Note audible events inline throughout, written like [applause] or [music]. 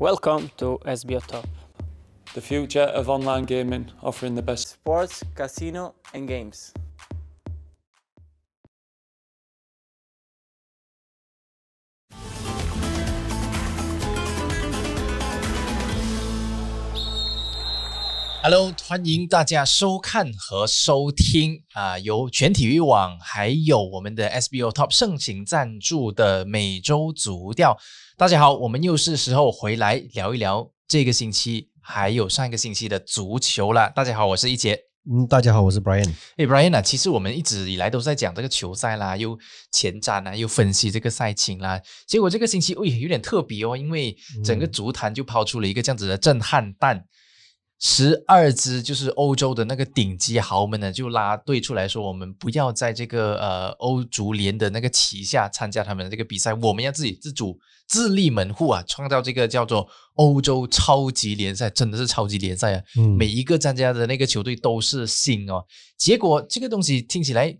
Welcome to SBO Top. The future of online gaming, offering the best sports, casino, and games. Hello，欢迎大家收看和收听啊，由全体育网还有我们的 SBO Top 盛情赞助的每周足调。大家好，我们又是时候回来聊一聊这个星期还有上一个星期的足球了。大家好，我是一杰。嗯，大家好，我是 Brian。哎，Brian 啊，其实我们一直以来都在讲这个球赛啦，又前瞻啦，又分析这个赛情啦。结果这个星期，哎，有点特别哦，因为整个足坛就抛出了一个这样子的震撼弹。十二支就是欧洲的那个顶级豪门呢，就拉队出来说：“我们不要在这个呃欧足联的那个旗下参加他们的这个比赛，我们要自己自主、自立门户啊，创造这个叫做欧洲超级联赛，真的是超级联赛啊！每一个参加的那个球队都是新哦。”结果这个东西听起来，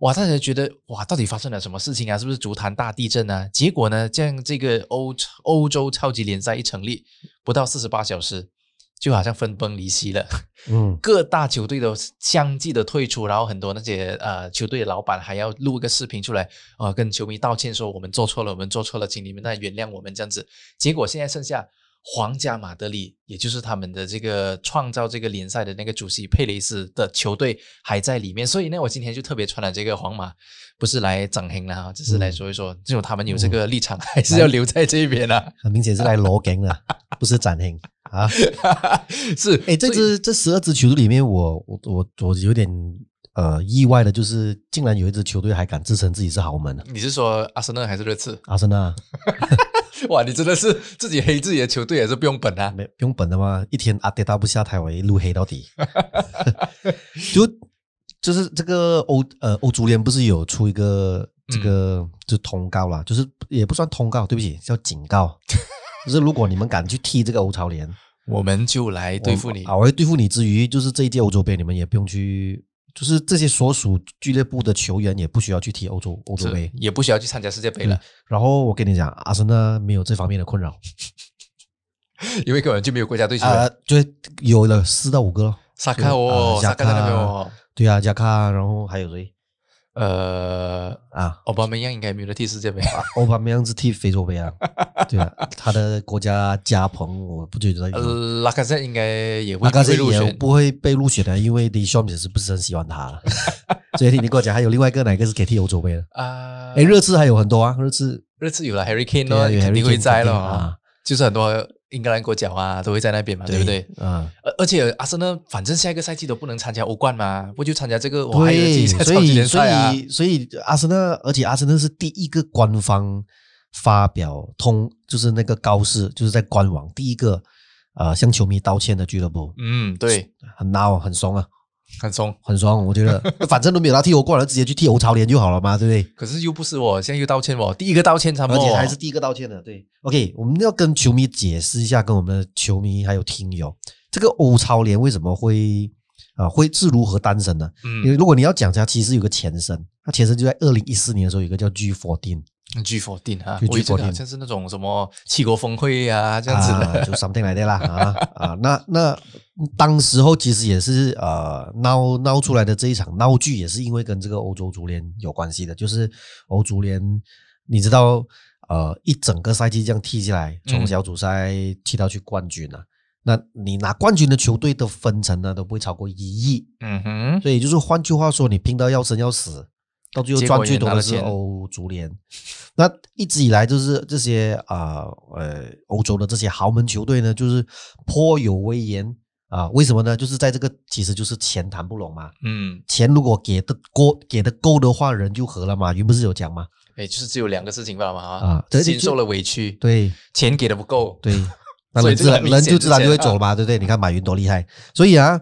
哇，大家觉得哇，到底发生了什么事情啊？是不是足坛大地震呢？结果呢，这样这个欧欧洲超级联赛一成立，不到四十八小时。就好像分崩离析了，嗯，[laughs] 各大球队都相继的退出，然后很多那些呃球队老板还要录一个视频出来，啊，跟球迷道歉说我们做错了，我们做错了，请你们再原谅我们这样子，结果现在剩下。皇家马德里，也就是他们的这个创造这个联赛的那个主席佩雷斯的球队还在里面，所以呢，我今天就特别穿了这个皇马，不是来展停的哈，只是来说一说，只有他们有这个立场，还是要留在这边啊。很明显是来罗梗了，不是展恒啊，[laughs] 是哎，这支这十二支球队里面，我我我我有点。呃，意外的就是，竟然有一支球队还敢自称自己是豪门。你是说阿森纳还是热刺？阿森纳，[laughs] 哇，你真的是自己黑自己的球队也是不用本啊？没不用本的吗？一天阿爹大不下台，我一路黑到底。[laughs] 就就是这个欧呃欧足联不是有出一个这个就通告啦，就是也不算通告，对不起，叫警告。[laughs] 就是如果你们敢去踢这个欧超联，我们就来对付你。啊，我会对付你之余，就是这一届欧洲杯，你们也不用去。就是这些所属俱乐部的球员也不需要去踢欧洲欧洲杯，也不需要去参加世界杯了。然后我跟你讲，阿森纳没有这方面的困扰，[laughs] 因为根本就没有国家队球员，就有了四到五个。萨卡哦，萨卡对啊，加卡，然后还有谁？呃啊，奥巴马一应该没有替世界杯吧？奥巴马是替非洲杯啊，[laughs] 对啊，他的国家加蓬，我不觉得。拉卡塞应该也会也不会被入选的？因为迪尚也是不是很喜欢他。[laughs] 所以你跟我讲，还有另外一个哪个是可以替欧洲杯的啊？哎，热刺还有很多啊，热刺热刺有了 Hurricane 咯，Hurricane 灾了啊，就是很多。英格兰国脚啊，都会在那边嘛，对不对？嗯，而而且阿森纳反正下一个赛季都不能参加欧冠嘛，不就参加这个？对，所以所以所以阿森纳，而且阿森纳是第一个官方发表通，就是那个高士，就是在官网第一个呃向球迷道歉的俱乐部。嗯，对，很孬，很怂啊。很松，很松。我觉得，[laughs] 反正都没有他替我过来，直接去替欧超联就好了嘛，对不对？可是又不是我，现在又道歉我，第一个道歉他们，而且还是第一个道歉的，对。OK，我们要跟球迷解释一下，跟我们的球迷还有听友，这个欧超联为什么会啊会是如何诞生的？嗯，因为如果你要讲它，其实有个前身，它前身就在二零一四年的时候，有一个叫 G Fourteen。G4 定啊，就是那种什么七国峰会啊，这样子的，就 something 来的啦啊啊！那那当时候其实也是呃闹闹出来的这一场闹剧，也是因为跟这个欧洲足联有关系的。就是欧足联，你知道呃一整个赛季这样踢下来，从小组赛踢到去冠军啊，那你拿冠军的球队的分成呢都不会超过一亿，嗯哼。所以就是换句话说，你拼到要生要死。到最后赚最多的是欧足联。那一直以来就是这些啊，呃，欧洲的这些豪门球队呢，就是颇有威严啊。为什么呢？就是在这个其实就是钱谈不拢嘛。嗯，钱如果给的过，给的够的话，人就和了嘛。马云不是有讲吗？哎，就是只有两个事情吧嘛啊，钱受了委屈，对，钱给的不够，对，[laughs] 那自然人就自然就会走了嘛，对不对？你看马云多厉害，所以啊，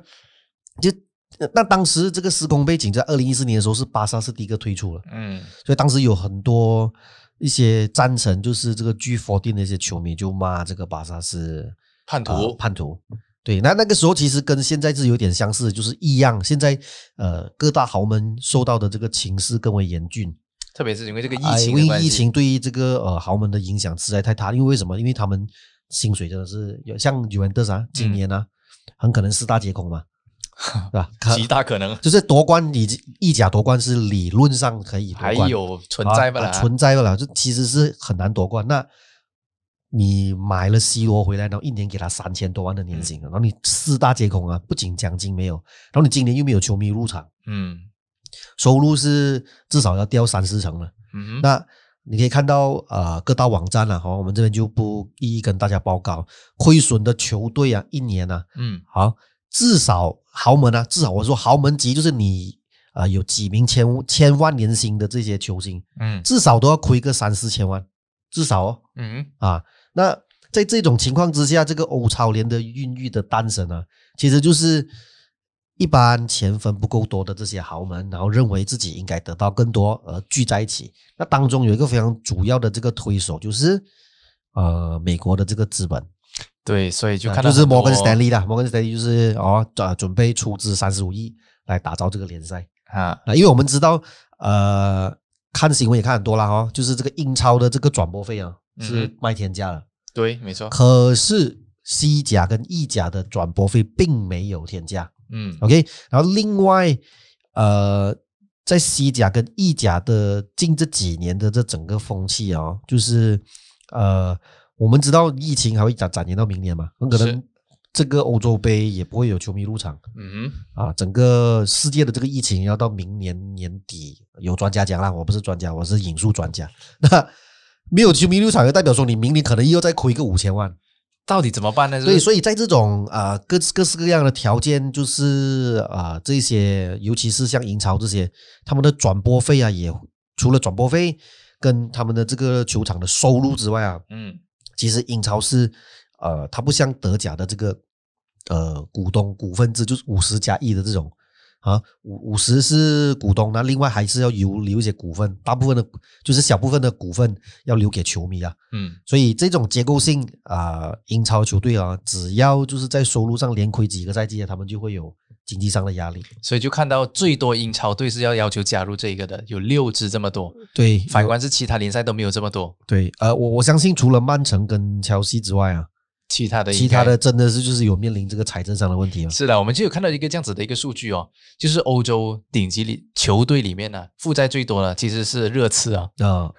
就。那那当时这个时空背景，在二零一四年的时候，是巴萨是第一个推出了，嗯，所以当时有很多一些赞成，就是这个居 n 定一些球迷就骂这个巴萨是叛徒叛徒。对，那那个时候其实跟现在是有点相似，就是异样。现在呃各大豪门受到的这个情势更为严峻，特别是因为这个疫情，因为疫情对于这个呃豪门的影响实在太大。因为为什么？因为他们薪水真的是有像尤文德萨今年啊，很可能四大皆空嘛。[laughs] 是吧？极大可能就是夺冠，以意甲夺冠是理论上可以，夺还有存在吧？存在不了，就其实是很难夺冠。那你买了 C 罗回来，然后一年给他三千多万的年薪，然后你四大皆空啊，不仅奖金没有，然后你今年又没有球迷入场，嗯，收入是至少要掉三四成了。嗯，那你可以看到啊，各大网站啊，好，我们这边就不一一跟大家报告亏损的球队啊，一年啊，嗯，好。至少豪门啊，至少我说豪门级就是你啊，有几名千千万年薪的这些球星，嗯，至少都要亏个三四千万，至少，嗯啊，那在这种情况之下，这个欧超联的孕育的诞生啊，其实就是一般钱分不够多的这些豪门，然后认为自己应该得到更多而聚在一起，那当中有一个非常主要的这个推手，就是呃美国的这个资本。对，所以就看就是摩根斯丹利啦，摩根斯丹利就是哦，准准备出资三十五亿来打造这个联赛啊啊，因为我们知道，呃，看新闻也看很多啦哈，就是这个英超的这个转播费啊是卖天价了，对，没错。可是西甲跟意甲的转播费并没有天价，嗯，OK。然后另外，呃，在西甲跟意甲的近这几年的这整个风气啊，就是呃。我们知道疫情还会展延到明年嘛？很可能这个欧洲杯也不会有球迷入场。嗯，啊，整个世界的这个疫情要到明年年底，有专家讲啦，我不是专家，我是引述专家。[laughs] 那没有球迷入场，就代表说你明年可能又要再亏个五千万。到底怎么办呢？对，所以在这种啊各各式各样的条件，就是啊这些，尤其是像英超这些，他们的转播费啊，也除了转播费跟他们的这个球场的收入之外啊，嗯。其实英超是，呃，它不像德甲的这个，呃，股东股份制就是五十加一的这种，啊，五五十是股东，那另外还是要留留一些股份，大部分的，就是小部分的股份要留给球迷啊，嗯，所以这种结构性啊，英超球队啊，只要就是在收入上连亏几个赛季，他们就会有。经济上的压力，所以就看到最多英超队是要要求加入这个的，有六支这么多。对，反观是其他联赛都没有这么多。对，呃，我我相信除了曼城跟乔西之外啊，其他的其他的真的是就是有面临这个财政上的问题啊。是的，我们就有看到一个这样子的一个数据哦，就是欧洲顶级里球队里面呢负债最多的其实是热刺啊啊。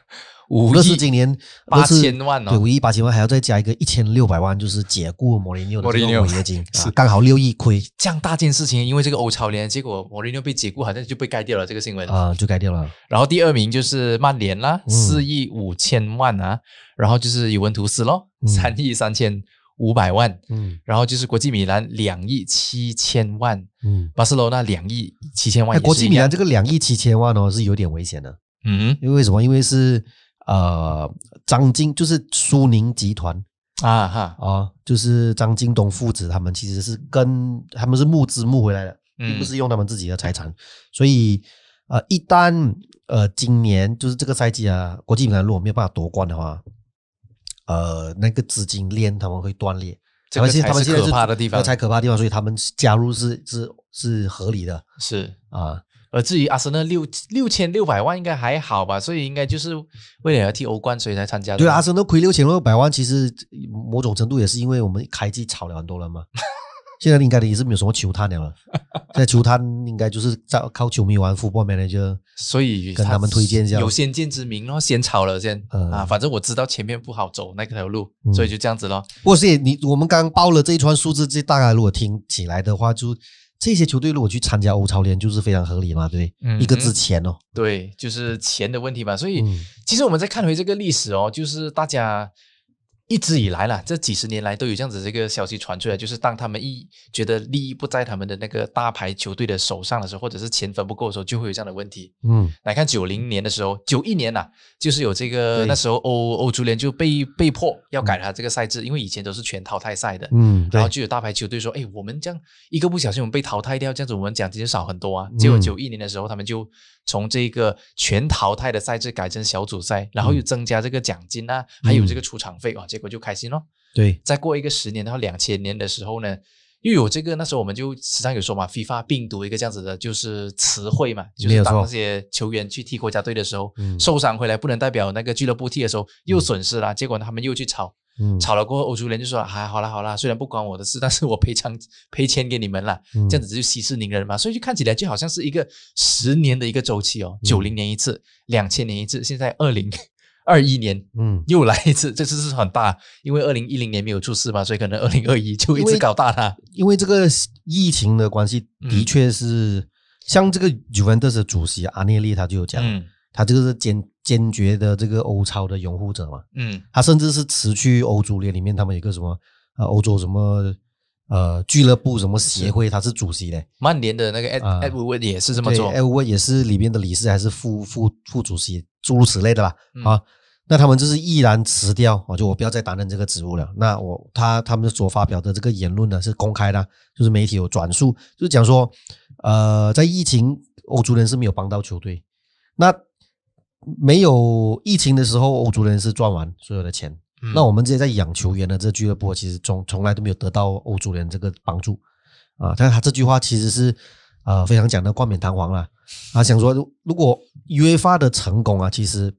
五亿，今年八千万哦，对，五亿八千万还要再加一个一千六百万，就是解雇莫里诺的这个违约金，是、刚好六亿亏。这样大件事情，因为这个欧超联，结果莫里诺被解雇，好像就被盖掉了这个新闻啊，就盖掉了。然后第二名就是曼联啦，四亿五千万啊，然后就是尤文图斯喽，三亿三千五百万，嗯，然后就是国际米兰两亿七千万，嗯，巴塞罗那两亿七千万。哎，国际米兰这个两亿七千万哦，是有点危险的，嗯，因为什么？因为是。呃，张晶，就是苏宁集团啊哈啊，就是张晶东父子他们其实是跟他们是募资募回来的，并不是用他们自己的财产，所以呃，一旦呃今年就是这个赛季啊，国际米兰如果没有办法夺冠的话，呃，那个资金链他们会断裂，而且他们现在可怕的地方才可怕的地方，所以他们加入是是是合理的，是啊。而至于阿森纳六六千六百万应该还好吧，所以应该就是为了要替欧冠，所以才参加的。对阿森都亏六千六百万，其实某种程度也是因为我们开机炒了很多人嘛，[laughs] 现在应该也是没有什么球探了。[laughs] 现在球探应该就是在靠球迷玩 manager，football 所以跟他们推荐一下。有先见之明然后先炒了先啊，反正我知道前面不好走那条路，所以就这样子咯。不过是你我们刚报了这一串数字，这大概如果听起来的话就。这些球队如果去参加欧超联，就是非常合理嘛，对不对？一个字钱哦，对，就是钱的问题嘛。所以，其实我们再看回这个历史哦，就是大家。一直以来了，这几十年来都有这样子这个消息传出来，就是当他们一觉得利益不在他们的那个大牌球队的手上的时候，或者是钱分不够的时候，就会有这样的问题。嗯，来看九零年的时候，九一年呐，就是有这个那时候欧欧足联就被被迫要改他这个赛制，因为以前都是全淘汰赛的。嗯，然后就有大牌球队说：“哎，我们这样一个不小心我们被淘汰掉，这样子我们奖金就少很多啊。”结果九一年的时候，他们就。从这个全淘汰的赛制改成小组赛，然后又增加这个奖金啊，还有这个出场费啊，结果就开心了。对，再过一个十年，到两千年的时候呢。又有这个，那时候我们就时常有说嘛，非法病毒一个这样子的，就是词汇嘛，就是当那些球员去踢国家队的时候受伤回来不能代表那个俱乐部踢的时候又损失了，结果他们又去吵，吵了过后欧足联就说，哎，好啦好啦，虽然不关我的事，但是我赔偿 [laughs] 赔钱给你们了，这样子就息事宁人嘛，所以就看起来就好像是一个十年的一个周期哦，九零年一次，两千年一次，现在二零。二一年，嗯，又来一次，[laughs] 这次是很大，因为二零一零年没有出事嘛，所以可能二零二一就一直搞大它。因为这个疫情的关系，的确是像这个 Juventus 的主席阿涅利他就有讲，他这个是坚坚决的这个欧超的拥护者嘛。嗯，他甚至是辞去欧足联里面他们一个什么呃欧洲什么呃俱乐部什么协会，他是主席嘞。曼联的那个哎哎沃也是这么做，哎沃文也是里面的理事还是副副副主席诸如此类的吧？啊。那他们就是毅然辞掉啊，就我不要再担任这个职务了。那我他他们所发表的这个言论呢是公开的，就是媒体有转述，就是讲说，呃，在疫情，欧足联是没有帮到球队。那没有疫情的时候，欧足联是赚完所有的钱。那我们这些在养球员的这俱乐部，其实从从来都没有得到欧足联这个帮助啊。但他这句话其实是呃非常讲的冠冕堂皇了啊，想说如如果 UEFA 的成功啊，其实。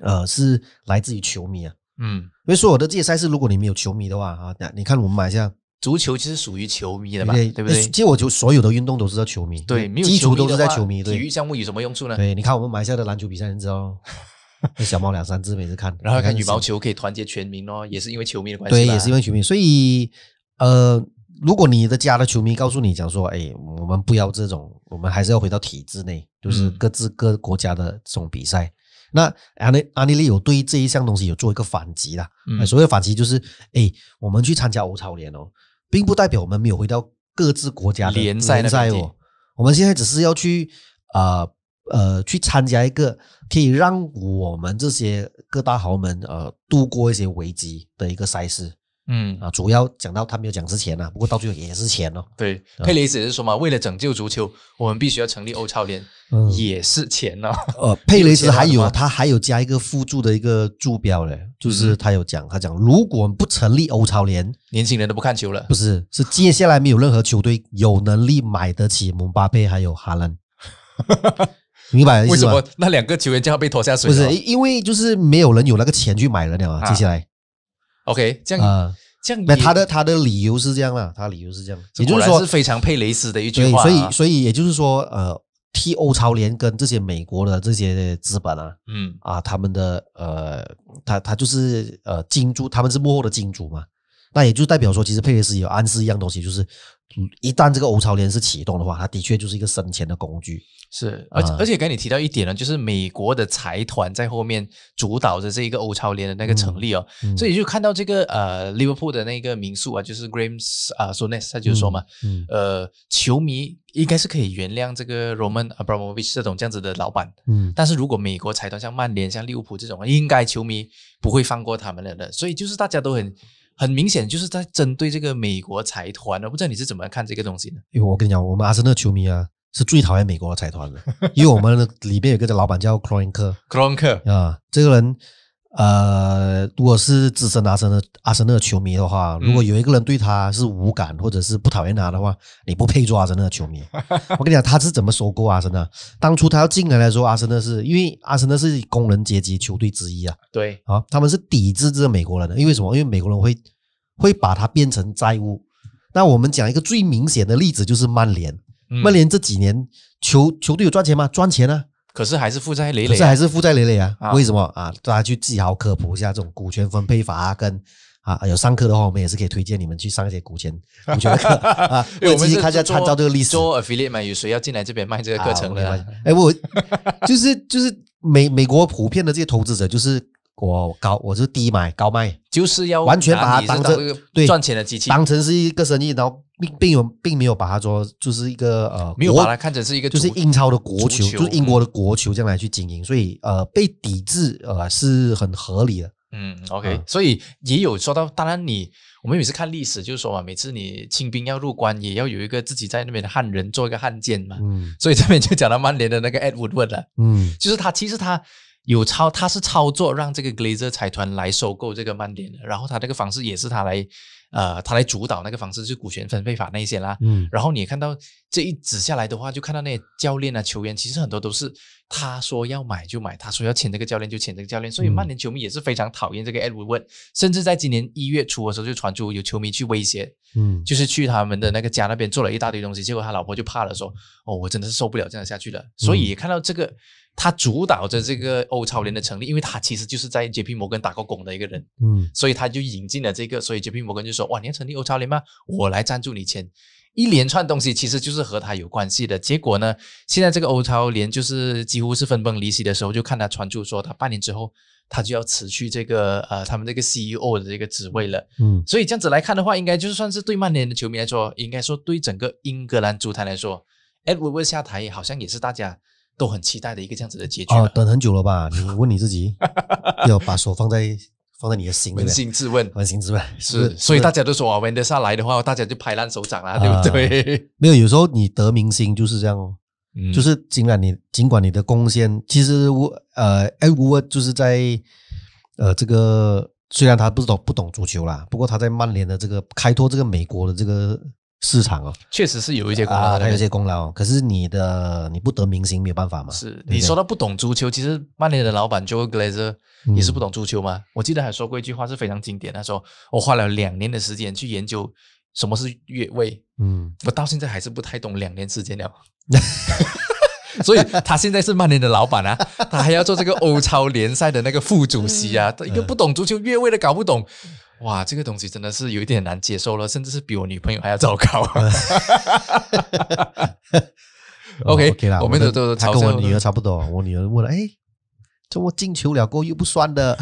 呃，是来自于球迷啊，嗯，因为所有的这些赛事，如果你没有球迷的话啊，你看我们买下足球，其实属于球迷的吧，对不对？其实我就所有的运动都是在球迷，对，没有基础都是在球迷。体育项目有什么用处呢？对，你看我们买下的篮球比赛，你知道，[laughs] 小猫两三只，每次看，然后看羽毛球可以团结全民哦，也是因为球迷的关系，对，也是因为球迷。所以，呃，如果你的家的球迷告诉你，讲说，哎，我们不要这种，我们还是要回到体制内，就是各自各国家的这种比赛。那安内安内利有对这一项东西有做一个反击啦。所谓反击就是，哎，我们去参加欧超联哦，并不代表我们没有回到各自国家联赛赛哦。我们现在只是要去呃呃去参加一个可以让我们这些各大豪门呃度过一些危机的一个赛事。嗯啊，主要讲到他没有讲之前啊，不过到最后也是钱哦。对，佩雷斯也是说嘛，为了拯救足球，我们必须要成立欧超联，嗯、也是钱哦。呃，佩雷斯还有 [laughs] 他还有加一个附注的一个注标嘞，就是他有讲，他讲，如果我们不成立欧超联，年轻人都不看球了。不是，是接下来没有任何球队有能力买得起姆巴佩还有哈兰，[laughs] 明白为什么那两个球员就要被拖下水？不是，因为就是没有人有那个钱去买了了啊，接下来。OK，这样啊，这样那他的他的理由是这样了，他理由是这样，也就是说非常配雷斯的一句话，所以所以也就是说，呃，T O 超联跟这些美国的这些资本啊，嗯啊，他们的呃，他他就是呃金主，他们是幕后的金主嘛，那也就代表说，其实佩雷斯有暗示一样东西，就是。一旦这个欧超联是启动的话，它的确就是一个生钱的工具。是，而而且刚你提到一点呢，就是美国的财团在后面主导着这一个欧超联的那个成立哦。所以就看到这个呃利物浦的那个民宿啊，就是 Graeme 啊 Souness 他就说嘛，呃，球迷应该是可以原谅这个 Roman Abramovich 这种这样子的老板，嗯，但是如果美国财团像曼联、像利物浦这种，应该球迷不会放过他们了的。所以就是大家都很。很明显就是在针对这个美国财团，我不知道你是怎么看这个东西呢？因为我跟你讲，我们阿森纳球迷啊是最讨厌美国财团的，因为我们里边有个老板叫克隆克，克隆克啊，这个人。呃，如果是资深阿森纳阿森纳球迷的话，如果有一个人对他是无感或者是不讨厌他的话，你不配做阿森纳的球迷。[laughs] 我跟你讲，他是怎么收购阿森纳？当初他要进来的时候，阿森纳是因为阿森纳是工人阶级球队之一啊。对啊，他们是抵制这个美国人，的，因为什么？因为美国人会会把它变成债务。那我们讲一个最明显的例子，就是曼联。曼联这几年球球队有赚钱吗？赚钱啊。可是还是负债累累，可是还是负债累累啊！为什么啊？大家去自好科普一下这种股权分配法啊，跟啊有上课的话，我们也是可以推荐你们去上一些股权 [laughs] 股权课啊。我们历史。做 affiliate 嘛，有谁要进来这边卖这个课程的？哎，我就是就是美美国普遍的这些投资者，就是我高我是低买高卖，就是要完全把它当成对赚钱的机器，当成是一个生意然后并并有并没有把它说就是一个呃，没有把它看成是一个就是英超的国球，就是英国的国球这样来去经营，所以呃被抵制呃是很合理的。嗯，OK，所以也有说到，当然你我们每次看历史就是说嘛，每次你清兵要入关也要有一个自己在那边的汉人做一个汉奸嘛。嗯，[laughs] 所以这边就讲到曼联的那个 Edward 了。嗯，就是他其实他有操，他是操作让这个 Glazer 财团来收购这个曼联的，然后他这个方式也是他来。呃，他来主导那个方式，就股权分配法那一些啦。嗯，然后你也看到这一指下来的话，就看到那些教练啊、球员，其实很多都是他说要买就买，他说要请这个教练就请这个教练。所以曼联球迷也是非常讨厌这个埃文，甚至在今年一月初的时候就传出有球迷去威胁，嗯，就是去他们的那个家那边做了一大堆东西，结果他老婆就怕了，说哦，我真的是受不了这样下去了。所以也看到这个。他主导着这个欧超联的成立，因为他其实就是在 JP 摩根打过拱的一个人，嗯，所以他就引进了这个，所以 JP 摩根就说：“哇，你要成立欧超联吗？我来赞助你钱。”一连串东西其实就是和他有关系的。结果呢，现在这个欧超联就是几乎是分崩离析的时候，就看他传出说他半年之后他就要辞去这个呃他们这个 CEO 的这个职位了，嗯，所以这样子来看的话，应该就算是对曼联的球迷来说，应该说对整个英格兰足坛来说 e d w a r d 下台好像也是大家。都很期待的一个这样子的结局啊，等很久了吧？[laughs] 你问你自己，要把手放在放在你的心，扪 [laughs] 心自问，扪心自问是。所以大家都说啊，稳得下来的话，大家就拍烂手掌啦，对不对？[laughs] 没有，有时候你得民心就是这样，就是尽管你尽管你的贡献，其实我呃哎，不就是在呃这个虽然他不知道不懂足球啦，不过他在曼联的这个开拓，这个美国的这个。市场哦，确实是有一些功劳，他有些功劳。可是你的你不得民心，没有办法嘛。是你说到不懂足球，其实曼联的老板 Joe g l a e r 也是不懂足球吗？我记得还说过一句话是非常经典，他说：“我花了两年的时间去研究什么是越位。”嗯，我到现在还是不太懂。两年时间了，[laughs] 所以他现在是曼联的老板啊，他还要做这个欧超联赛的那个副主席啊，[laughs] 一个不懂足球越位的搞不懂。哇，这个东西真的是有一点难接受了，甚至是比我女朋友还要糟糕。[laughs] OK，我们的都她他跟我女儿差不多。我女儿问了，哎，这我进球了过又不酸的，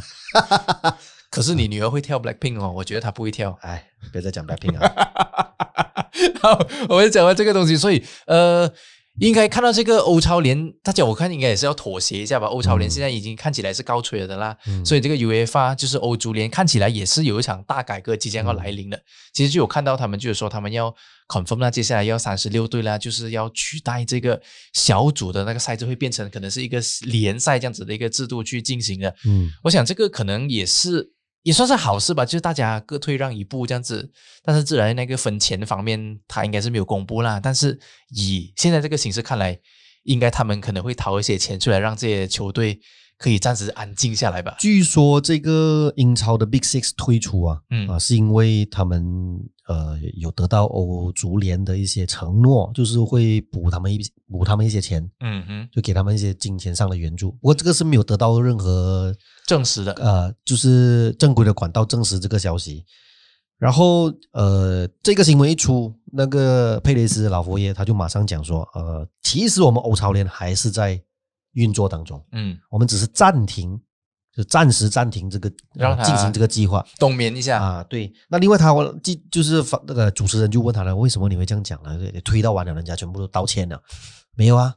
[laughs] 可是你女儿会跳 Black Pink 哦？我觉得她不会跳，哎，别再讲 Black Pink 了。[laughs] 好，我们讲完这个东西，所以呃。应该看到这个欧超联，大家我看应该也是要妥协一下吧。欧超联现在已经看起来是高吹了的啦，所以这个 UFA 就是欧足联看起来也是有一场大改革即将要来临了。其实就有看到他们就是说他们要 confirm 那接下来要三十六队啦，就是要取代这个小组的那个赛制会变成可能是一个联赛这样子的一个制度去进行的。嗯，我想这个可能也是。也算是好事吧，就是大家各退让一步这样子。但是自然那个分钱方面，他应该是没有公布啦。但是以现在这个形式看来，应该他们可能会掏一些钱出来，让这些球队。可以暂时安静下来吧。据说这个英超的 Big Six 退出啊，嗯啊，是因为他们呃有得到欧足联的一些承诺，就是会补他们一补他们一些钱，嗯哼，就给他们一些金钱上的援助。不过这个是没有得到任何证实的，呃，就是正规的管道证实这个消息。然后呃，这个新闻一出，那个佩雷斯老佛爷他就马上讲说，呃，其实我们欧超联还是在。运作当中，嗯，我们只是暂停，就暂时暂停这个，让他进行这个计划，冬眠一下啊。对，那另外他，我记就是那个主持人就问他了，为什么你会这样讲呢？你推到完了，人家全部都道歉了，没有啊？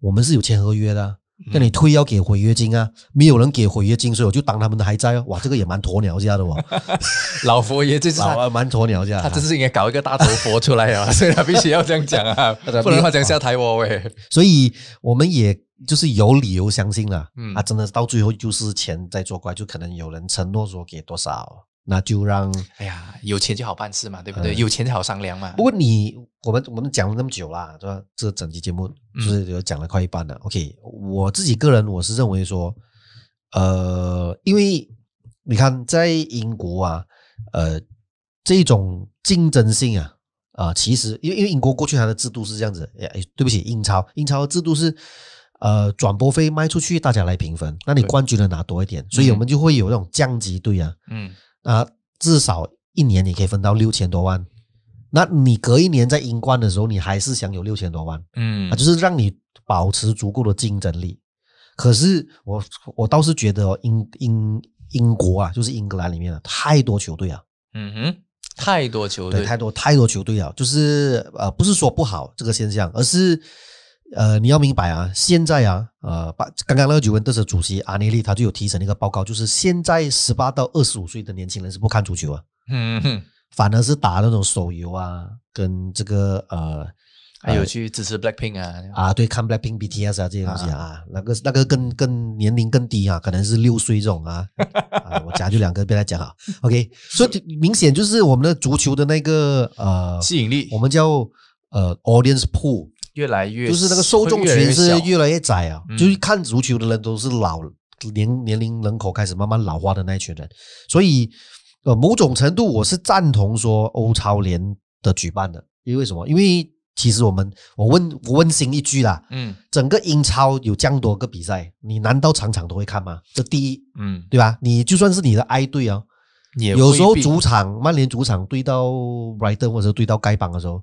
我们是有签合约的，那你推要给违约金啊？没有人给违约金，所以我就当他们还在哦。哇，这个也蛮鸵鸟家的哦，[laughs] 老佛爷这次啊，蛮鸵鸟家，他这次应该搞一个大头佛出来啊，所以他必须要这样讲啊，[laughs] 不然的话讲下台我喂。所以我们也。就是有理由相信了，嗯，啊，真的到最后就是钱在作怪，就可能有人承诺说给多少，那就让，哎呀，有钱就好办事嘛，对不对？有钱就好商量嘛。不过你，我们我们讲了那么久了，对吧？这整期节目就是讲了快一半了。OK，我自己个人我是认为说，呃，因为你看在英国啊，呃，这种竞争性啊，啊，其实因为因为英国过去它的制度是这样子，哎，对不起，英超英超的制度是。呃，转播费卖出去，大家来平分。那你冠军的拿多一点，所以我们就会有那种降级队啊。嗯，啊，至少一年你可以分到六千多万。那你隔一年在英冠的时候，你还是享有六千多万。嗯，啊，就是让你保持足够的竞争力。可是我我倒是觉得英英英国啊，就是英格兰里面的太多球队啊。嗯哼，太多球队，太多太多球队啊，就是呃，不是说不好这个现象，而是。呃，你要明白啊，现在啊，呃，把刚刚那个九文特首主席阿内利他就有提成一个报告，就是现在十八到二十五岁的年轻人是不看足球啊，嗯，反而是打那种手游啊，跟这个呃，还有去支持 Blackpink 啊，啊，对，看 Blackpink BTS 啊这些东西啊，那个那个更更年龄更低啊，可能是六岁这种啊，[laughs] 啊，我家就两个，别再讲啊，OK，所以明显就是我们的足球的那个呃吸引力，我们叫呃 audience pool。越来越就是那个受众群是越来越窄啊，就是看足球的人都是老年年龄人口开始慢慢老化的那一群人，所以呃某种程度我是赞同说欧超联的举办的，因为什么？因为其实我们我问问心一句啦，嗯，整个英超有这样多个比赛，你难道场场都会看吗？这第一，嗯，对吧？你就算是你的爱队啊，有时候主场曼联主场对到莱登或者对到丐帮的时候。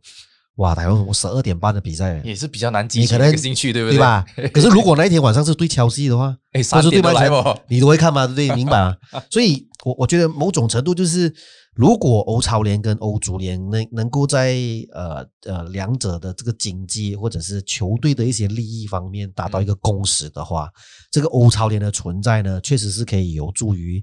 哇，台湾十二点半的比赛也是比较难进，你可能进去对不对？对吧？[laughs] 可是如果那一天晚上是对敲戏的话，[laughs] 哎，十二点半来不？你都会看吗？对，明白啊。[laughs] 所以，我我觉得某种程度就是，如果欧超联跟欧足联能能够在呃呃两者的这个经济或者是球队的一些利益方面达到一个共识的话，这个欧超联的存在呢，确实是可以有助于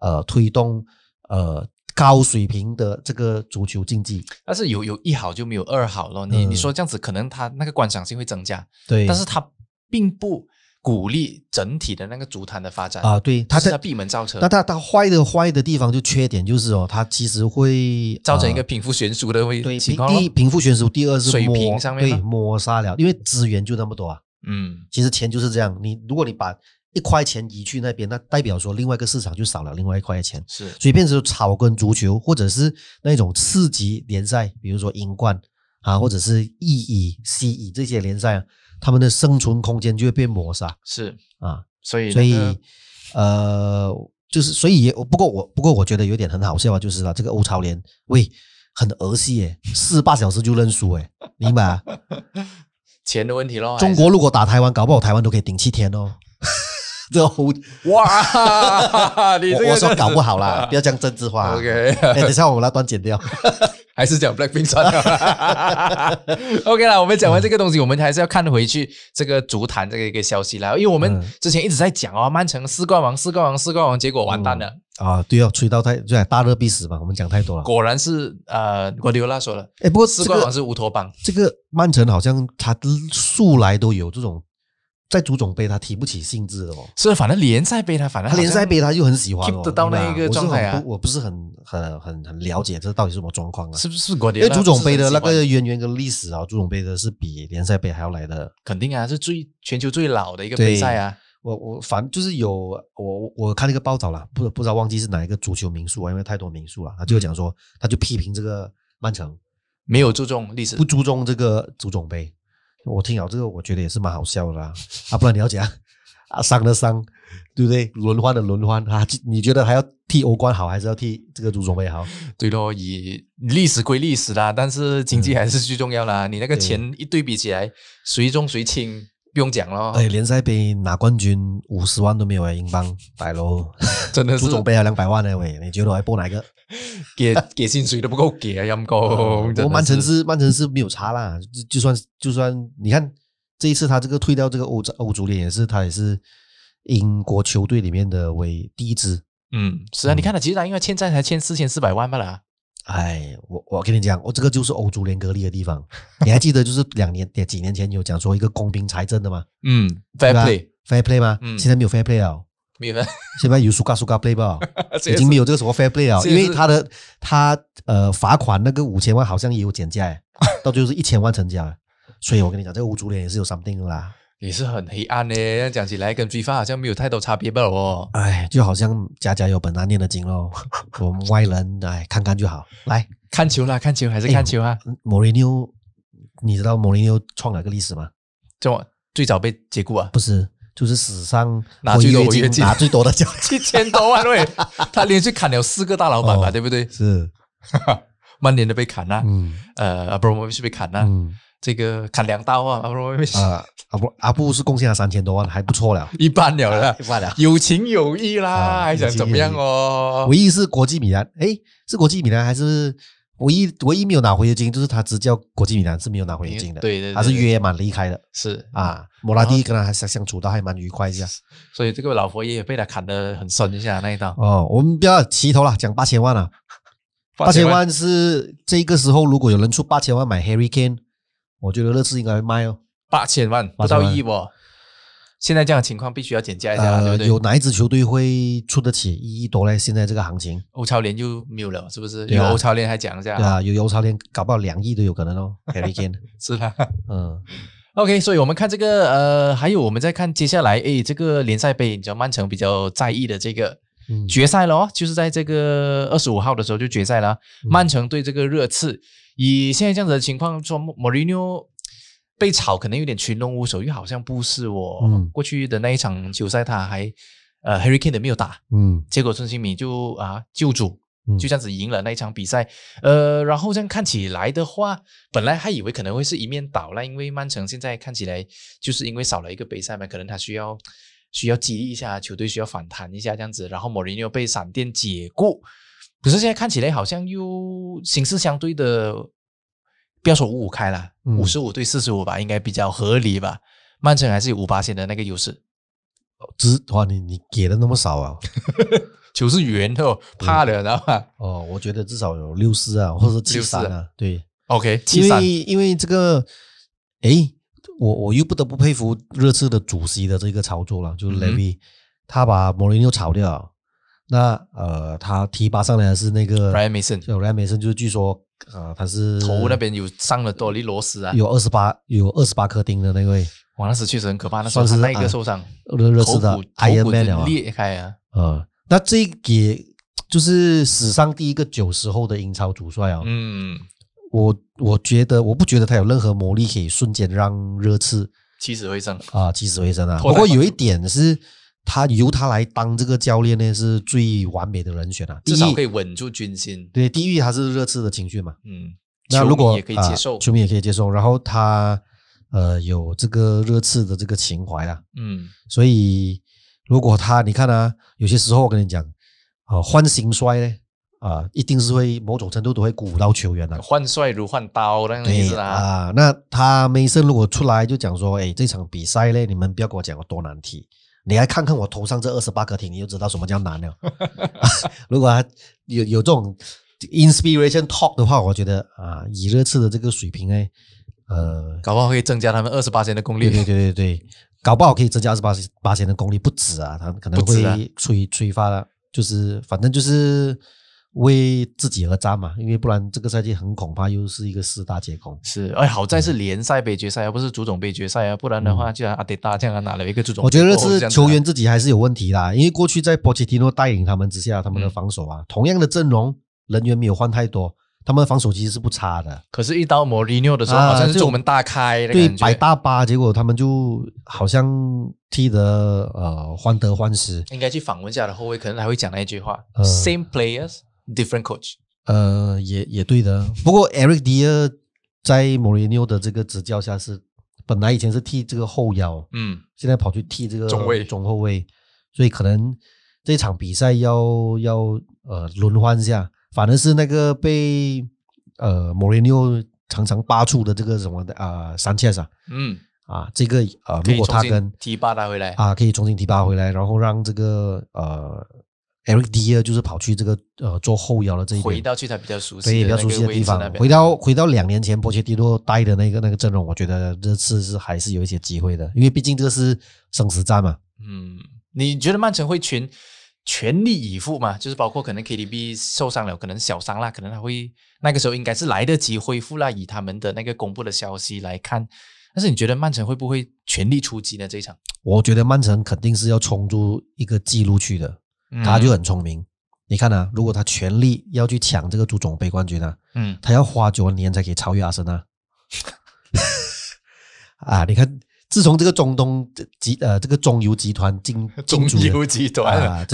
呃推动呃。高水平的这个足球竞技，但是有有一好就没有二好咯。你你说这样子，可能他那个观赏性会增加，对，但是他并不鼓励整体的那个足坛的发展啊。对他他闭门造车，那他他坏的坏的地方就缺点就是哦，他其实会造成一个贫富悬殊的位对，第一贫富悬殊，第二是水平上面对抹杀了，因为资源就那么多啊。嗯，其实钱就是这样，你如果你把。一块钱移去那边，那代表说另外一个市场就少了另外一块钱，是，所以变成草根足球或者是那种次级联赛，比如说英冠啊，或者是意乙、西乙这些联赛啊，他们的生存空间就会被磨杀，是啊，所以所以呃，就是所以不过我不过我觉得有点很好笑啊，就是啊，这个欧超联喂很儿戏耶，四十八小时就认输哎，明白？[laughs] 钱的问题咯。中国如果打台湾，搞不好台湾都可以顶七天哦。这胡哇！[laughs] 你我说搞不好啦，[laughs] 不要讲政治化。OK，哎，等下我们那段剪掉，[laughs] 还是讲 Black p i n k h OK 啦，我们讲完这个东西，我们还是要看回去这个足坛这个一个消息啦，因为我们之前一直在讲哦，曼城四冠王，四冠王，四冠王，结果完蛋了啊！对啊，吹到太对，大热必死嘛，我们讲太多了。果然是呃，我刘拉说了，哎，不过四冠王是乌托邦。这个曼城好像他素来都有这种。在足总杯，他提不起兴致的哦。是，反正联赛杯，他反正联赛杯他就很喜欢哦。到那一个状态啊，我不是很很很很了解这到底是什么状况啊？是不是国？因为足总杯的那个渊源跟历史啊，足总杯的是比联赛杯还要来的。肯定啊，是最全球最老的一个比赛啊。我我反正就是有我我看那个报道了，不不知道忘记是哪一个足球民宿啊，因为太多民宿了，他就讲说他就批评这个曼城没有注重历史，不注重这个足总杯。我听好这个，我觉得也是蛮好笑的啊！不然你要讲啊，伤的伤，对不对？轮换的轮换啊，你觉得还要替欧冠好，还是要替这个足总杯好？对咯，以历史归历史啦，但是经济还是最重要啦。你那个钱一对比起来，谁重谁轻？不用讲了。哎，联赛杯拿冠军五十万都没有啊，英镑拜咯，[laughs] 真的是。足总杯还两百万呢，喂，你觉得还播哪个？[laughs] 给给薪水都不够给啊，英国。我曼城是曼城是没有差啦，就算就算你看这一次他这个退掉这个欧欧足联也是，他也是英国球队里面的为第一支。嗯，是啊，你看他其实他因为欠债才欠四千四百万吧啦。哎，我我跟你讲，我这个就是欧足联隔离的地方。你还记得就是两年、几年前有讲说一个公平财政的吗？嗯，fair play，fair play 吗？嗯，现在没有 fair play 了，没有。现在有 suka Sugar play 吧？[laughs] 已经没有这个什么 fair play 了，因为他的他呃罚款那个五千万好像也有减价，到最后是一千万成交。所以我跟你讲，这个欧足联也是有 something 的啦。也是很黑暗嘞，讲起来跟罪犯好像没有太多差别吧？哦，哎，就好像家家有本难念的经喽。[laughs] 我们外人哎，看看就好。来看球啦，看球还是看球啊？姆利纽，你知道姆利纽创了个历史吗？就最早被解雇啊？不是，就是史上拿违约金拿最多的，奖，七 [laughs] 千多万，对，他连续砍了四个大老板吧，对不对？是，曼 [laughs] 联都被砍了，呃，不，不是被砍了。这个砍两刀啊！阿布，[laughs] 阿布，阿布是贡献了三千多万，还不错了，一般了啦，一般了，有情有义啦，还想怎么样哦？唯一是国际米兰，哎，是国际米兰还是唯一唯一没有拿回佣金？就是他执教国际米兰是没有拿回佣金的，对对，他是约满离开的。是啊，莫拉蒂跟他还相相处到还蛮愉快一下。所以这个老佛爷被他砍得很深一下那一刀哦。我们不要齐头了，讲八千万了，八千万是这个时候，如果有人出八千万买 Harry Kane。我觉得热刺应该卖哦，八千万不到亿哦。现在这样的情况，必须要减价一下，对对？有哪一支球队会出得起一亿多嘞？现在这个行情，欧超联就没有了，是不是？有欧超联还讲一下，对啊，有欧超联搞不好两亿都有可能哦。Can we can？是的，嗯，OK。所以，我们看这个，呃，还有我们再看接下来，诶，这个联赛杯，你知道曼城比较在意的这个决赛咯，就是在这个二十五号的时候就决赛了，曼城对这个热刺。以现在这样子的情况说，莫里尼奥被炒可能有点群龙无首，又好像不是哦。过去的那一场球赛他还呃，Hurricane 没有打，嗯，结果孙兴敏就啊救主，就这样子赢了那一场比赛。呃，然后这样看起来的话，本来还以为可能会是一面倒了，因为曼城现在看起来就是因为少了一个杯赛嘛，可能他需要需要激励一下球队，需要反弹一下这样子。然后莫里尼奥被闪电解雇。可是现在看起来好像又形势相对的，不要说五五开了，五十五对四十五吧，应该比较合理吧？曼城还是有五八线的那个优势。只哇，你你给的那么少啊？球是圆的，怕的，然后哦，我觉得至少有六四啊，或者七三啊，对，OK。因为因为这个，哎，我我又不得不佩服热刺的主席的这个操作了，就是 l a v 他把摩里又炒掉。那呃，他提拔上来的是那个 Ryan Mason，a 梅 m 有 s o n 就是据说呃，他是头那边有上了多粒螺丝啊，有二十八有二十八颗钉的那位。哇，那是确实很可怕，那是那一个受伤？热热刺的头骨裂开啊！呃，那这个就是史上第一个九十后的英超主帅啊。嗯，我我觉得我不觉得他有任何魔力可以瞬间让热刺起死回生啊，起死回生啊。不过有一点是。他由他来当这个教练呢，是最完美的人选啊！至少可以稳住军心。对，第一他是热刺的情绪嘛。嗯，那如果球迷也可以接受，球迷也可以接受。然后他呃有这个热刺的这个情怀啊。嗯，所以如果他你看啊，有些时候我跟你讲，啊换新衰呢啊，一定是会某种程度都会鼓到球员的。换帅如换刀那种意思啊。啊，那他梅森如果出来就讲说，哎这场比赛呢，你们不要跟我讲有多难踢。你来看看我头上这二十八颗钉，你就知道什么叫难了。[laughs] 如果有有这种 inspiration talk 的话，我觉得啊，以热刺的这个水平哎，呃，搞不好可以增加他们二十八线的功力。对对对对搞不好可以增加二十八八线的功力不止啊，他可能会催催发，就是反正就是。为自己而战嘛，因为不然这个赛季很恐怕又是一个四大皆空。是，哎，好在是联赛杯决赛而不是足总杯决赛啊，不然的话，就阿迪达这样拿了一个足总。我觉得是球员自己还是有问题啦，因为过去在波切蒂诺带领他们之下，他们的防守啊，同样的阵容人员没有换太多，他们的防守其实是不差的。可是，一到莫里诺的时候，好像是我们大开对摆大巴，结果他们就好像踢得呃患得患失。应该去访问一下的后卫，可能还会讲那一句话：same players。Different coach，呃，也也对的。不过 Eric d e e r 在 m o r i n o 的这个执教下是，本来以前是踢这个后腰，嗯，现在跑去踢这个中卫、中后卫，所以可能这场比赛要要呃轮换一下。反正是那个被呃 m o r i n o 常常扒出的这个什么的啊，Sanchez，嗯，啊，这个呃，如果他跟提拔拿回来啊，可以重新提拔回来，然后让这个呃。Eric D 啊，就是跑去这个呃做后腰的这一回到去他比较熟悉，对比较熟悉的地方。回到回到两年前波切蒂诺带的那个那个阵容，我觉得这次是还是有一些机会的，因为毕竟这是生死战嘛。嗯，你觉得曼城会全全力以赴嘛？就是包括可能 KDB 受伤了，可能小伤啦，可能他会那个时候应该是来得及恢复啦。以他们的那个公布的消息来看，但是你觉得曼城会不会全力出击呢？这一场，我觉得曼城肯定是要冲出一个记录去的。他就很聪明，你看啊，如果他全力要去抢这个足总杯冠军啊，嗯，他要花九年才可以超越阿森纳。[laughs] 啊，你看，自从这个中东集呃这个中油集团进 [laughs] 中油集团啊，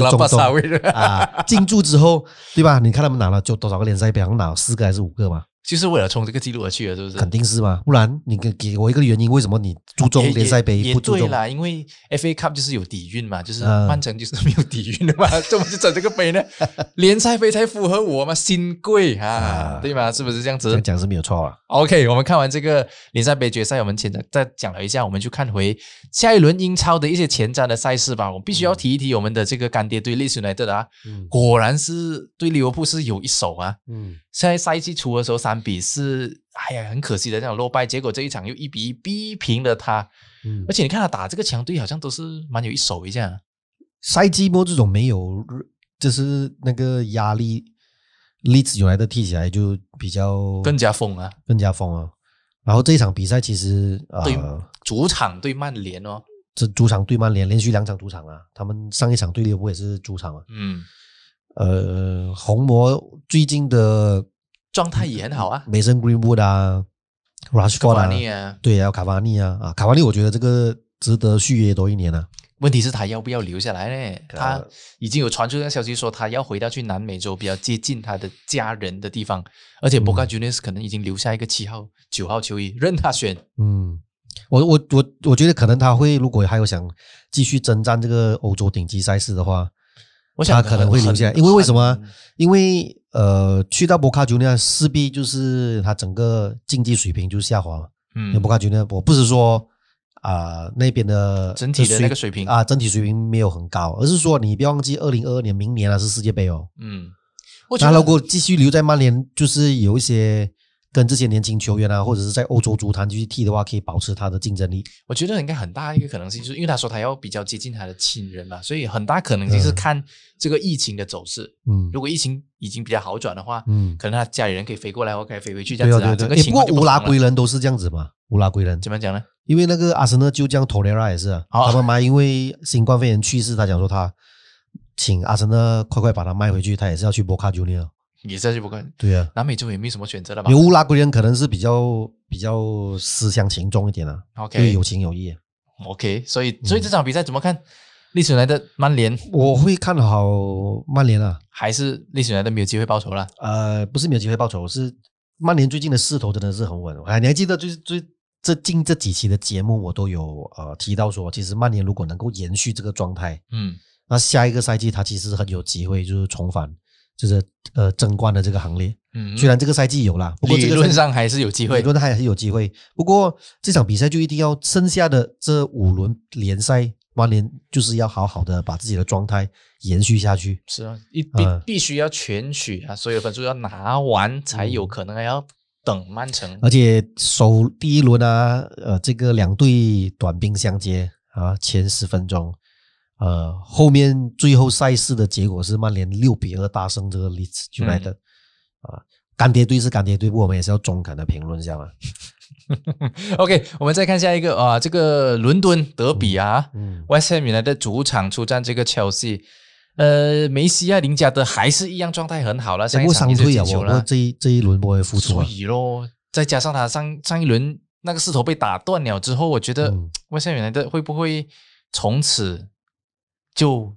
啊进驻之后，对吧？你看他们拿了就多少个联赛杯，拿了四个还是五个嘛。就是为了冲这个记录而去的，是不是？肯定是嘛，不然你给给我一个原因，为什么你注重联赛杯？也对啦，因为 FA Cup 就是有底蕴嘛，就是曼城就是没有底蕴的嘛，怎么就整这个杯呢？联赛杯才符合我嘛，新贵啊，对吗？是不是这样子？讲是没有错啊。OK，我们看完这个联赛杯决赛，我们前再再讲了一下，我们就看回下一轮英超的一些前瞻的赛事吧。我必须要提一提我们的这个干爹对利斯顿的啊，果然是对利物浦是有一手啊。嗯。现在赛季初的时候三比四，哎呀，很可惜的这样落败。结果这一场又一比一逼平了他。嗯，而且你看他打这个强队好像都是蛮有一手一样。赛季末这种没有，就是那个压力，例子有来的踢起来就比较更加疯啊，更加疯啊。然后这一场比赛其实啊，对主场对曼联哦，这主场对曼联连续两场主场啊，他们上一场对利物浦也是主场啊，嗯。呃，红魔最近的状态也很好啊。梅森 Greenwood 啊，Rush c a v a 啊，对，还有卡瓦尼啊啊，卡瓦尼，我觉得这个值得续约多一年啊。问题是他要不要留下来呢？他已经有传出个消息说他要回到去南美洲比较接近他的家人的地方，而且 b o g a j u n i s 可能已经留下一个七号、九号球衣任他选。嗯，我我我我觉得可能他会如果还有想继续征战这个欧洲顶级赛事的话。我他可能会留下，因为为什么？因为呃，去到博卡青年势必就是他整个竞技水平就下滑嘛。嗯，博卡青年，我不是说啊那边的整体的那个水平啊，整体水平没有很高，而是说你不要忘记，二零二二年明年啊是世界杯哦。嗯，那如果继续留在曼联，就是有一些。跟这些年轻球员啊，或者是在欧洲足坛去踢的话，可以保持他的竞争力。我觉得应该很大一个可能性，就是因为他说他要比较接近他的亲人嘛，所以很大可能性是看这个疫情的走势。嗯，如果疫情已经比较好转的话，嗯，可能他家里人可以飞过来，或以飞回去这样子。对对对。不过乌拉圭人都是这样子嘛。乌拉圭人怎么讲呢？因为那个阿森纳就叫托雷拉也是，他爸妈因为新冠肺炎去世，他讲说他请阿森纳快快把他卖回去，他也是要去博卡青尼了。你这就不看，对啊，南美洲也没什么选择了吧？有乌拉圭人可能是比较比较思乡情重一点啊，对，有情有义。OK，所以所以这场比赛怎么看？历史来的曼联，我会看好曼联啊，还是历史来的没有机会报仇了？呃，不是没有机会报仇，是曼联最近的势头真的是很稳。哎，你还记得最最这近这几期的节目，我都有呃提到说，其实曼联如果能够延续这个状态，嗯，那下一个赛季他其实很有机会就是重返。就是呃争冠的这个行列，嗯，虽然这个赛季有啦，不过理论上还是有机会，理论上还是有机会。不过这场比赛就一定要剩下的这五轮联赛，曼联就是要好好的把自己的状态延续下去。是啊，一必必须要全取啊，所有分数要拿完才有可能还要等曼城。而且首第一轮啊，呃，这个两队短兵相接啊，前十分钟。呃，后面最后赛事的结果是曼联六比二大胜这个例子巨来的，啊，干爹队是干爹队，我们也是要中肯的评论一下嘛。[laughs] OK，我们再看下一个啊，这个伦敦德比啊，West Ham n i 主场出战这个 Chelsea，呃，梅西啊，林加德还是一样状态很好了，不过伤退啊，不了，这一这一轮不会复出，所以咯，再加上他上上一轮那个势头被打断了之后，我觉得 West Ham 会不会从此。就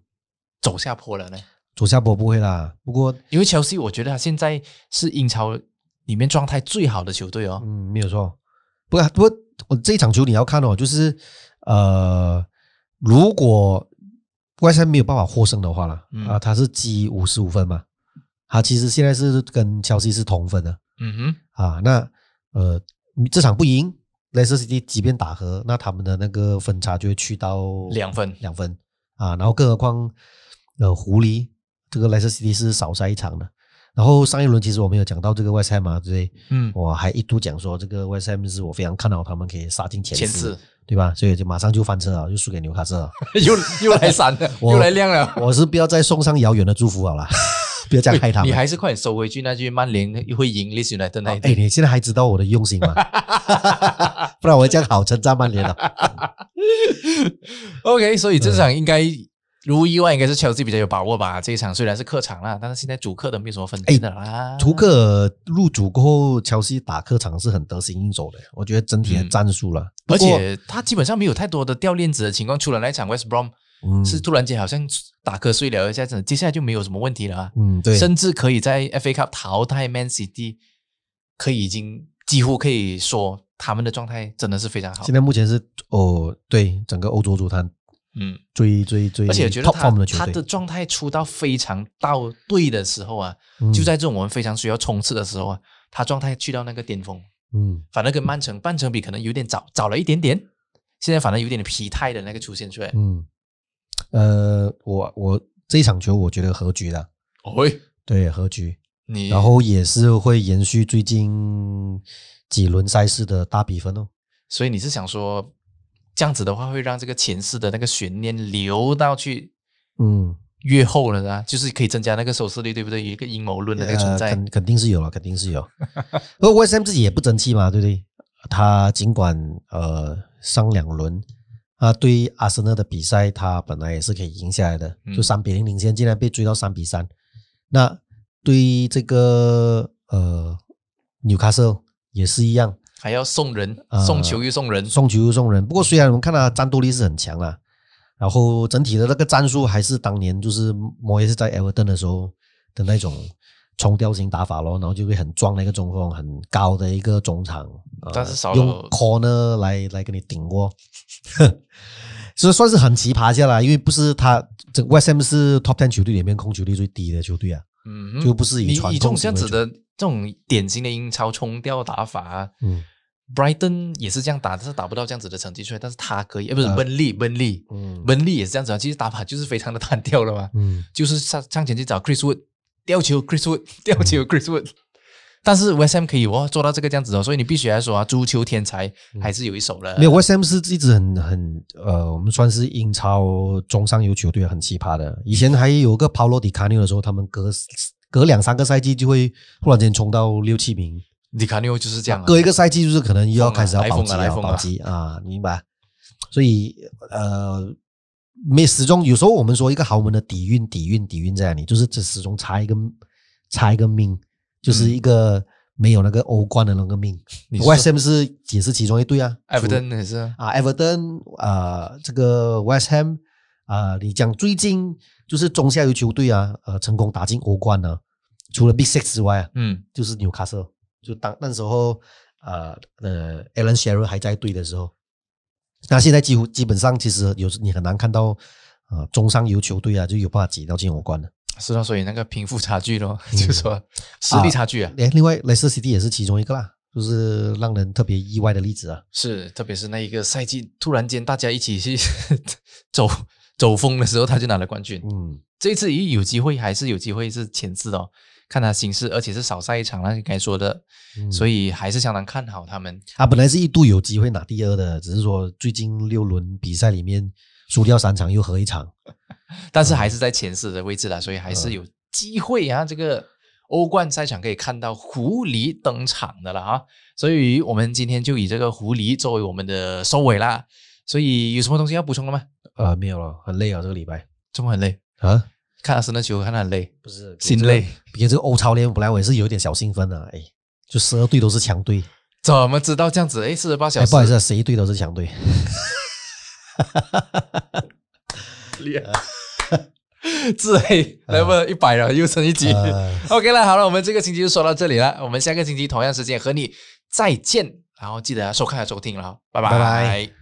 走下坡了呢？走下坡不会啦。不过，因为切尔西，我觉得他现在是英超里面状态最好的球队哦。嗯，没有错。不过，不过我这一场球你要看哦，就是呃，如果外山没有办法获胜的话了，啊，他是积五十五分嘛，他其实现在是跟切尔西是同分的。嗯哼。啊，那呃，这场不赢莱斯特城，即便打和，那他们的那个分差就会去到两分，两分。啊，然后更何况，呃，狐狸这个莱斯西利是少赛一场的。然后上一轮其实我们有讲到这个 West Ham 这对，嗯，我还一度讲说这个 West Ham 是我非常看好他们可以杀进前前四，对吧？所以就马上就翻车了，就输给纽卡斯了，[laughs] 又又来闪了，[laughs] 又来亮了。我是不要再送上遥远的祝福好了，[laughs] 不要再害他们。你还是快点收回去，那句曼联会赢。Listen，tonight。你现在还知道我的用心吗？不然我这样好称赞曼联了。OK，所以这场应该。如无意外，应该是切尔西比较有把握吧。这一场虽然是客场了，但是现在主客的没有什么分际的啦。主客入主过后，切尔西打客场是很得心应手的。我觉得整体的战术了，而且他基本上没有太多的掉链子的情况，除了那一场 West Brom 是突然间好像打瞌睡了一下子，接下来就没有什么问题了。啊。嗯，对，甚至可以在 FA Cup 淘汰 Man City，可以已经几乎可以说他们的状态真的是非常好。现在目前是哦，对，整个欧洲足坛。嗯，追追追，而且我觉得他他的状态出到非常到对的时候啊，就在这种我们非常需要冲刺的时候啊，他状态去到那个巅峰。嗯，反正跟曼城曼城比可能有点早早了一点点，现在反正有点疲态的那个出现出来。嗯，呃，我我这一场球我觉得和局的，哦，对和局，你然后也是会延续最近几轮赛事的大比分哦。所以你是想说？这样子的话，会让这个前世的那个悬念留到去，嗯，越后了啊，就是可以增加那个收视率，对不对？有一个阴谋论的存在，肯肯定是有了，肯定是有。而 W S M 自己也不争气嘛，对不对？他尽管呃，上两轮啊，对阿森纳的比赛，他本来也是可以赢下来的，就三比零领先，竟然被追到三比三。那对这个呃纽卡斯尔也是一样。还要送人，送球又送人，送球又送人。不过虽然我们看他战斗力是很强啦，然后整体的那个战术还是当年就是摩耶是在 Everton 的时候的那种冲吊型打法咯，然后就会很壮的一个中锋，很高的一个中场，但是少用 Corner 来来给你顶过，[laughs] 所以算是很奇葩下来，因为不是他这个 West Ham 是 Top Ten 球队里面控球率最低的球队啊，嗯，就不是以传统这样子的。这种典型的英超冲吊打法，嗯，Brighton 也是这样打，但是打不到这样子的成绩出来，但是他可以，呃，不是温利，温利，嗯，温利也是这样子啊，其实打法就是非常的单调了嘛，嗯，就是上上前去找 c h r i s w o o d 吊球 c h r i s w o o d 吊球 c h r i s w o o d 但是 West Ham 可以哦做到这个这样子哦，所以你必须来说啊，足球天才还是有一手的。没有 West Ham 是一直很很呃，我们算是英超中上游球队很奇葩的，以前还有个帕罗迪卡尼的时候，他们隔隔两三个赛季就会忽然间冲到六七名，你看，牛就是这样。隔一个赛季就是可能又要开始要保级，保级啊，明白？所以呃，没始终有时候我们说一个豪门的底蕴，底蕴，底蕴在哪里？就是这始终差一个，差一个命，就是一个没有那个欧冠的那个命。West Ham 是也是其中一队啊，Everton 也是啊，Everton，呃，这个 West Ham，啊，你讲最近。就是中下游球队啊，呃，成功打进欧冠啊，除了 B Six i 之外啊，嗯，就是纽卡斯，尔，就当那时候啊，呃，Alan Shearer 还在队的时候，那现在几乎基本上其实有你很难看到啊，中上游球队啊就有办法挤到进欧冠了。是啊，所以那个贫富差距咯，就是说实力差距啊。哎，另外莱斯特蒂也是其中一个啦，就是让人特别意外的例子啊。是，特别是那一个赛季，突然间大家一起去 [laughs] 走。走风的时候他就拿了冠军，嗯，这次一有机会还是有机会是前四哦，看他形势，而且是少赛一场，那就刚说的，所以还是相当看好他们。他本来是一度有机会拿第二的，只是说最近六轮比赛里面输掉三场又和一场，[laughs] 但是还是在前四的位置了，所以还是有机会。然后这个欧冠赛场可以看到狐狸登场的了啊，所以我们今天就以这个狐狸作为我们的收尾啦。所以有什么东西要补充的吗？啊，没有了，很累啊，这个礼拜这么很累啊！看阿森纳球，看得很累，不是心累。因为这个欧超联本来也是有点小兴奋啊！哎，就十二队都是强队，怎么知道这样子？哎，四十八小时，不好意思，十一队都是强队，厉害，自黑，level 一百了，又升一级。OK，那好了，我们这个星期就说到这里了，我们下个星期同样时间和你再见，然后记得收看收听了，拜拜。